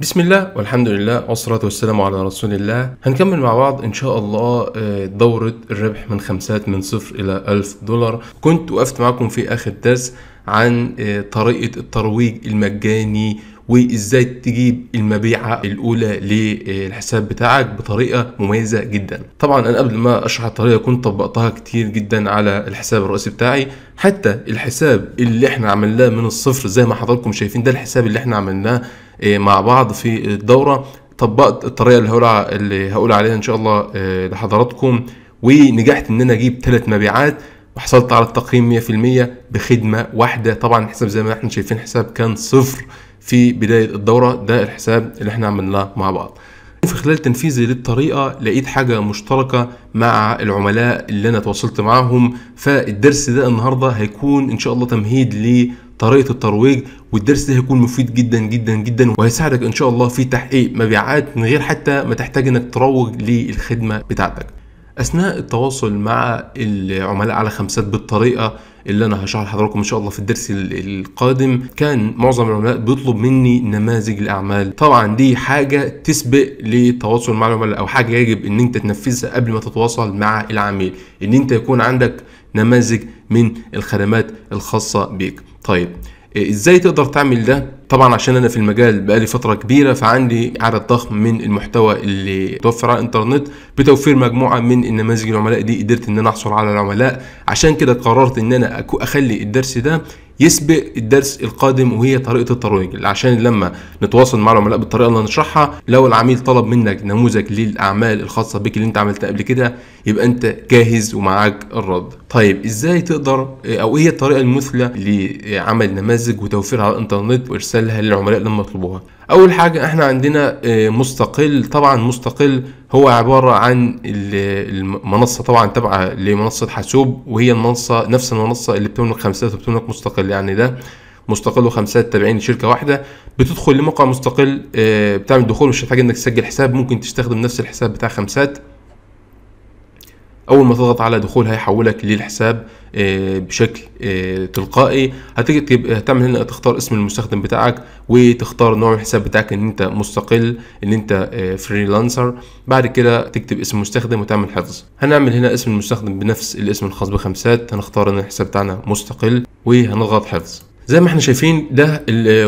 بسم الله والحمد لله والصلاة والسلام على رسول الله هنكمل مع بعض إن شاء الله آه، دورة الربح من خمسات من صفر إلى ألف دولار كنت وقفت معكم في آخر درس عن آه، طريقة الترويج المجاني وازاي تجيب المبيعه الاولى للحساب بتاعك بطريقه مميزه جدا طبعا انا قبل ما اشرح الطريقه كنت طبقتها كتير جدا على الحساب الرئيسي بتاعي حتى الحساب اللي احنا عملناه من الصفر زي ما حضراتكم شايفين ده الحساب اللي احنا عملناه آه، مع بعض في الدوره طبقت الطريقه اللي هقول اللي هقول عليها ان شاء الله آه، لحضراتكم ونجحت ان انا اجيب ثلاث مبيعات وحصلت على التقييم 100% بخدمه واحده طبعا الحساب زي ما احنا شايفين حساب كان صفر في بدايه الدوره ده الحساب اللي احنا عملناه مع بعض في خلال تنفيذي للطريقة لقيت حاجة مشتركة مع العملاء اللي أنا تواصلت معاهم فالدرس ده النهاردة هيكون إن شاء الله تمهيد لطريقة الترويج والدرس ده هيكون مفيد جدا جدا جدا وهيساعدك إن شاء الله في تحقيق مبيعات من غير حتى ما تحتاج إنك تروج للخدمة بتاعتك أثناء التواصل مع العملاء على خمسات بالطريقة اللي انا هشرح لحضراتكم ان شاء الله في الدرس القادم كان معظم العملاء بيطلب مني نماذج الاعمال طبعا دي حاجه تسبق لتواصل مع العملاء او حاجه يجب ان انت تنفذها قبل ما تتواصل مع العميل ان انت يكون عندك نماذج من الخدمات الخاصه بيك طيب إيه، ازاي تقدر تعمل ده طبعا عشان انا في المجال بقالي فتره كبيره فعندي عدد ضخم من المحتوى اللي متوفر على الانترنت بتوفير مجموعه من النماذج العملاء دي قدرت ان انا احصل على العملاء عشان كده قررت ان انا اخلي الدرس ده يسبق الدرس القادم وهي طريقه الترويج عشان لما نتواصل مع العملاء بالطريقه اللي هنشرحها لو العميل طلب منك نموذج للاعمال الخاصه بك اللي انت عملتها قبل كده يبقى انت جاهز ومعاك الرد طيب ازاي تقدر او ايه الطريقه المثلى لعمل نماذج وتوفيرها على الانترنت وارسالها للعملاء لما يطلبوها اول حاجه احنا عندنا آه، مستقل طبعا مستقل هو عباره عن المنصه طبعا تابعه لمنصه حاسوب وهي المنصه نفس المنصه اللي بتملك خمسات وبتملك مستقل يعني ده مستقل وخمسات تابعين لشركه واحده بتدخل لموقع مستقل آه، بتعمل دخول مش هتحتاج انك تسجل حساب ممكن تستخدم نفس الحساب بتاع خمسات اول ما تضغط على دخول هيحولك للحساب آه، بشكل آه، تلقائي هتكتب هتعمل هنا تختار اسم المستخدم بتاعك وتختار نوع الحساب بتاعك ان انت مستقل ان انت آه، فريلانسر بعد كده تكتب اسم المستخدم وتعمل حفظ هنعمل هنا اسم المستخدم بنفس الاسم الخاص بخمسات هنختار ان الحساب بتاعنا مستقل وهنضغط حفظ زي ما احنا شايفين ده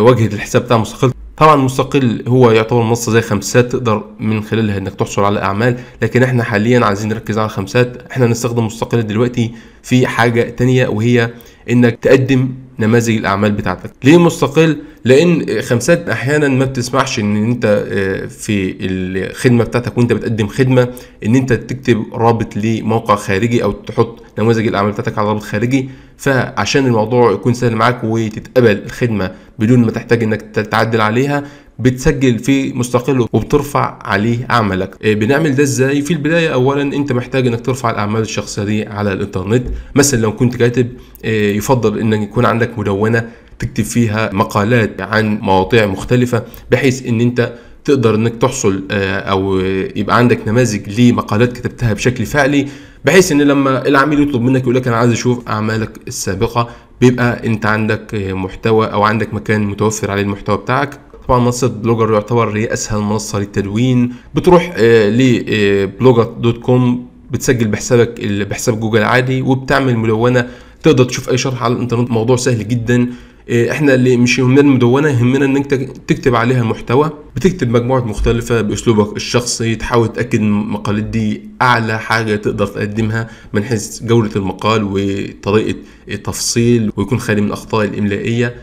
واجهه الحساب بتاع مستقل طبعا مستقل هو يعتبر منصه زي خمسات تقدر من خلالها انك تحصل على اعمال لكن احنا حاليا عايزين نركز على خمسات احنا هنستخدم مستقل دلوقتي في حاجه تانية وهي انك تقدم نماذج الاعمال بتاعتك ليه مستقل لان خمسات احيانا ما بتسمحش ان انت آه، في الخدمه بتاعتك وانت بتقدم خدمه ان انت تكتب رابط لموقع خارجي او تحط نماذج الاعمال بتاعتك على رابط خارجي فعشان الموضوع يكون سهل معاك وتتقبل الخدمة بدون ما تحتاج انك تعدل عليها بتسجل في مستقل وبترفع عليه عملك إيه، بنعمل ده ازاي في البدايه اولا انت محتاج انك ترفع الاعمال الشخصيه دي على الانترنت مثلا لو كنت كاتب إيه، يفضل انك يكون عندك مدونه تكتب فيها مقالات عن مواضيع مختلفه بحيث ان انت تقدر انك تحصل آه، او يبقى عندك نماذج لمقالات كتبتها بشكل فعلي بحيث ان لما العميل يطلب منك يقول لك انا عايز اشوف اعمالك السابقه بيبقى انت عندك محتوى او عندك مكان متوفر عليه المحتوى بتاعك طبعا منصه بلوجر يعتبر هي اسهل منصه للتدوين بتروح لبلوجر دوت كوم بتسجل بحسابك بحساب جوجل عادي وبتعمل ملونه تقدر تشوف اي شرح على الانترنت موضوع سهل جدا إيه، احنا اللي مش يهمنا المدونه يهمنا انك تكتب عليها محتوى بتكتب مجموعه مختلفه باسلوبك الشخصي تحاول تاكد ان المقالات دي اعلى حاجه تقدر تقدمها من حيث جوده المقال وطريقه التفصيل ويكون خالي من الاخطاء الاملائيه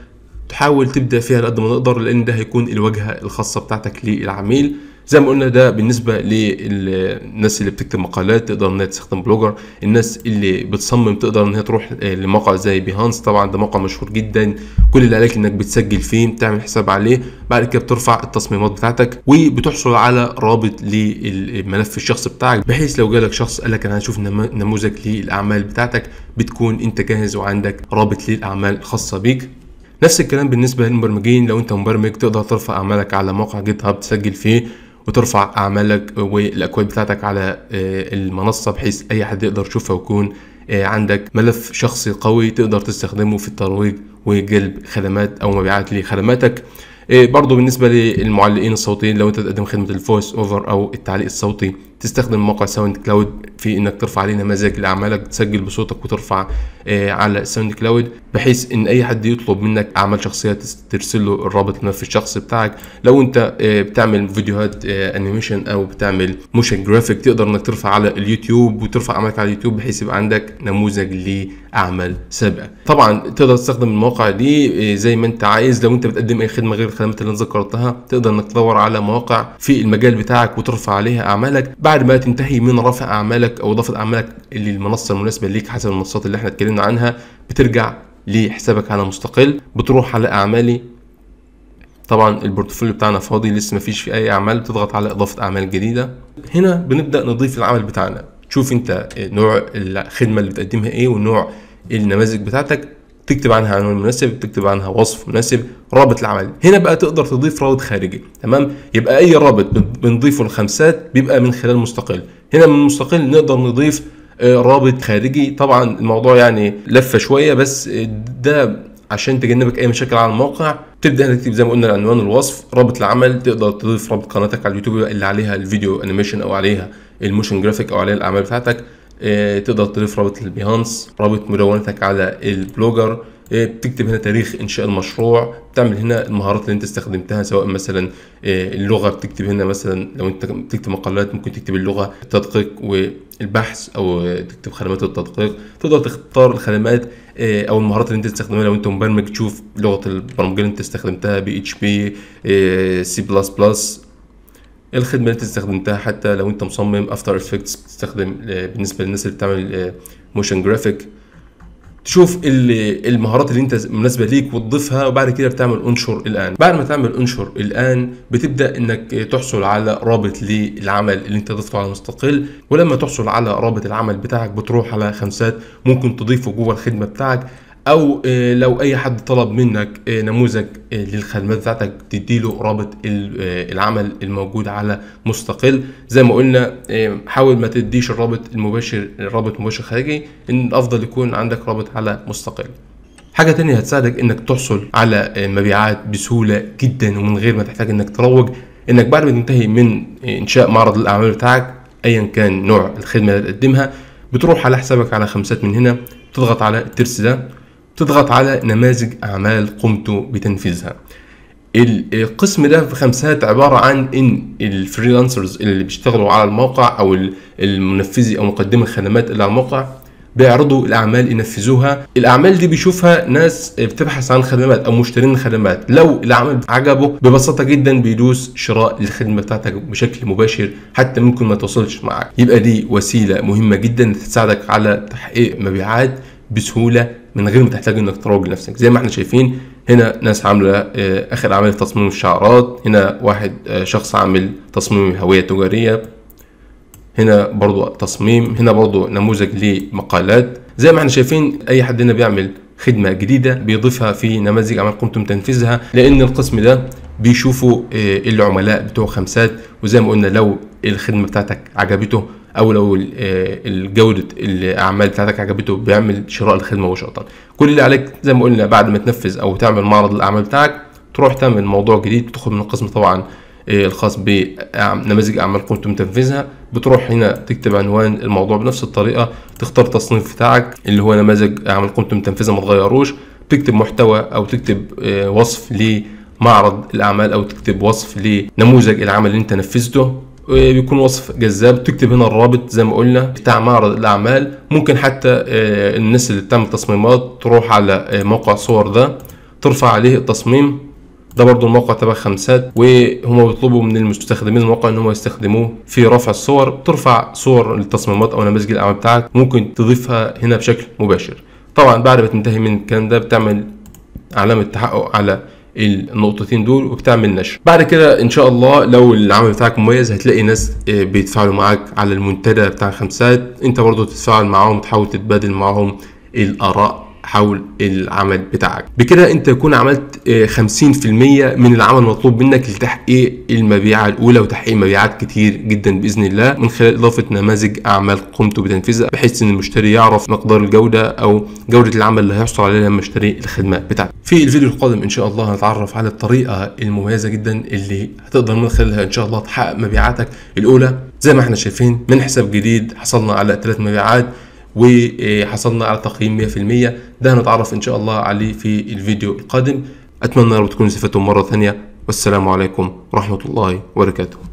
تحاول تبدا فيها قد ما نقدر لان ده هيكون الواجهه الخاصه بتاعتك للعميل زي ما قلنا ده بالنسبه للناس اللي بتكتب مقالات تقدر انها تستخدم بلوجر الناس اللي بتصمم تقدر انها تروح آه، لموقع زي بيهانس طبعا ده موقع مشهور جدا كل اللي عليك انك بتسجل فيه بتعمل حساب عليه بعد كده بترفع التصميمات بتاعتك وبتحصل على رابط للملف الشخصي بتاعك بحيث لو جالك شخص قال لك انا هشوف نموذج للاعمال بتاعتك بتكون انت جاهز وعندك رابط للاعمال الخاصه بيك نفس الكلام بالنسبه للمبرمجين لو انت مبرمج تقدر ترفع اعمالك على موقع جيت هاب تسجل فيه وترفع اعمالك آه، والاكواد بتاعتك على آه، المنصه بحيث اي حد يقدر يشوفها ويكون آه، عندك ملف شخصي قوي تقدر تستخدمه في الترويج وجلب خدمات او مبيعات لخدماتك برضو بالنسبة للمعلقين الصوتيين لو انت تقدم خدمة الفويس اوفر او التعليق الصوتي تستخدم موقع ساوند كلاود في انك ترفع علينا مزاج لاعمالك تسجل بصوتك وترفع آه، على ساوند كلاود بحيث ان اي حد يطلب منك اعمال شخصيه ترسل له الرابط الملف الشخصي بتاعك لو انت آه، بتعمل فيديوهات انيميشن آه، او بتعمل موشن جرافيك تقدر انك ترفع على اليوتيوب وترفع اعمالك على اليوتيوب بحيث يبقى عندك نموذج لاعمال سابقه طبعا تقدر تستخدم المواقع دي زي ما انت عايز لو انت بتقدم اي خدمه غير الخدمات اللي انا ذكرتها تقدر انك تدور على مواقع في المجال بتاعك وترفع عليها اعمالك بعد ما تنتهي من رفع اعمالك او اضافه اعمالك للمنصه المناسبه ليك حسب المنصات اللي احنا اتكلمنا عنها بترجع لحسابك على مستقل بتروح على اعمالي طبعا البورتفوليو بتاعنا فاضي لسه مفيش في اي اعمال بتضغط على اضافه اعمال جديده هنا بنبدا نضيف العمل بتاعنا تشوف انت نوع الخدمه اللي بتقدمها ايه ونوع النماذج بتاعتك تكتب عنها عنوان مناسب تكتب عنها وصف مناسب رابط العمل هنا بقى تقدر تضيف رابط خارجي تمام يبقى اي رابط بنضيفه الخمسات بيبقى من خلال مستقل هنا من المستقل نقدر نضيف آه، رابط خارجي طبعا الموضوع يعني لفه شويه بس ده عشان تجنبك اي مشاكل على الموقع تبدا انك تكتب زي ما قلنا العنوان الوصف رابط العمل تقدر تضيف رابط قناتك على اليوتيوب اللي عليها الفيديو انيميشن او عليها الموشن جرافيك او عليها الاعمال بتاعتك إيه، تقدر تضيف رابط للبيهانس رابط مدونتك على البلوجر بتكتب إيه، هنا تاريخ انشاء المشروع بتعمل هنا المهارات اللي انت استخدمتها سواء مثلا إيه، اللغه بتكتب هنا مثلا لو انت بتكتب مقالات ممكن تكتب اللغه التدقيق والبحث او تكتب خدمات التدقيق تقدر تختار الخدمات او المهارات اللي انت تستخدمها لو انت مبرمج تشوف لغه البرمجه اللي انت استخدمتها بي اتش بي سي بلس بلس الخدمه اللي انت استخدمتها حتى لو انت مصمم افتر افكتس بتستخدم آه، بالنسبه للناس اللي بتعمل موشن آه، جرافيك تشوف المهارات اللي انت مناسبه ليك وتضيفها وبعد كده بتعمل انشر الان بعد ما تعمل انشر الان بتبدا انك تحصل على رابط للعمل اللي انت ضفته على مستقل ولما تحصل على رابط العمل بتاعك بتروح على خمسات ممكن تضيفه جوه الخدمه بتاعك او آه، لو اي حد طلب منك آه، نموذج آه، للخدمات بتاعتك تديله رابط العمل الموجود على مستقل زي ما قلنا حاول ما تديش الرابط المباشر رابط مباشر خارجي ان الافضل يكون عندك رابط على مستقل حاجة تانية هتساعدك انك تحصل على مبيعات بسهولة جدا ومن غير ما تحتاج انك تروج انك بعد ما تنتهي من انشاء معرض الاعمال بتاعك ايا كان نوع الخدمة اللي هتقدمها بتروح على حسابك على خمسات من هنا تضغط على الترس ده تضغط على نماذج أعمال قمت بتنفيذها القسم ده في خمسات عبارة عن إن الفريلانسرز اللي بيشتغلوا على الموقع أو المنفذي أو مقدم الخدمات اللي على الموقع بيعرضوا الأعمال ينفذوها الأعمال دي بيشوفها ناس بتبحث عن خدمات أو مشترين خدمات لو العمل عجبه ببساطة جدا بيدوس شراء للخدمة بتاعتك بشكل مباشر حتى ممكن ما توصلش معاك يبقى دي وسيلة مهمة جدا تساعدك على تحقيق مبيعات بسهولة من غير ما تحتاج انك تروج لنفسك زي ما احنا شايفين هنا ناس عامله آه، اخر عمليه تصميم الشعارات هنا واحد آه، شخص عامل تصميم الهويه التجاريه هنا برضو تصميم هنا برضو نموذج لمقالات زي ما احنا شايفين اي حد هنا بيعمل خدمة جديدة بيضيفها في نماذج أعمال قمتم تنفيذها لأن القسم ده بيشوفوا آه، العملاء بتوع خمسات وزي ما قلنا لو الخدمة بتاعتك عجبته او لو آه، الجوده الاعمال بتاعتك عجبته بيعمل شراء الخدمه مباشره كل اللي عليك زي ما قلنا بعد ما تنفذ او تعمل معرض الاعمال بتاعك تروح تعمل موضوع جديد تدخل من القسم طبعا آه، الخاص بنماذج اعمال كنت متنفذها بتروح هنا تكتب عنوان الموضوع بنفس الطريقه تختار تصنيف بتاعك اللي هو نماذج اعمال كنت متنفذها ما تغيروش تكتب محتوى او تكتب آه، وصف لمعرض الاعمال او تكتب وصف لنموذج العمل اللي انت نفذته إيه، بيكون وصف جذاب تكتب هنا الرابط زي ما قلنا بتاع معرض الاعمال ممكن حتى إيه، الناس اللي بتعمل تصميمات تروح على إيه، موقع صور ده ترفع عليه التصميم ده برضو الموقع تبع خمسات وهم بيطلبوا من المستخدمين الموقع ان هم يستخدموه في رفع الصور ترفع صور للتصميمات او نماذج الاعمال بتاعك ممكن تضيفها هنا بشكل مباشر طبعا بعد ما تنتهي من الكلام ده بتعمل علامة تحقق على النقطتين دول وبتعمل نشر بعد كده ان شاء الله لو العمل بتاعك مميز هتلاقي ناس آه، بيتفاعلوا معاك على المنتدى بتاع خمسات انت برضو تتفاعل معاهم تحاول تتبادل معاهم الاراء حول العمل بتاعك بكده انت تكون عملت 50% آه، من العمل المطلوب منك لتحقيق المبيعات الاولى وتحقيق مبيعات كتير جدا باذن الله من خلال اضافة نماذج اعمال قمت بتنفيذها بحيث ان المشتري يعرف مقدار الجودة او جودة العمل اللي هيحصل عليها لما يشتري الخدمة بتاعتك في الفيديو القادم ان شاء الله هنتعرف على الطريقة المميزة جدا اللي هتقدر من خلالها ان شاء الله تحقق مبيعاتك الاولى زي ما احنا شايفين من حساب جديد حصلنا على ثلاث مبيعات وحصلنا على تقييم 100% ده هنتعرف ان شاء الله عليه في الفيديو القادم اتمنى لو تكونوا استفدتم مره ثانيه والسلام عليكم ورحمه الله وبركاته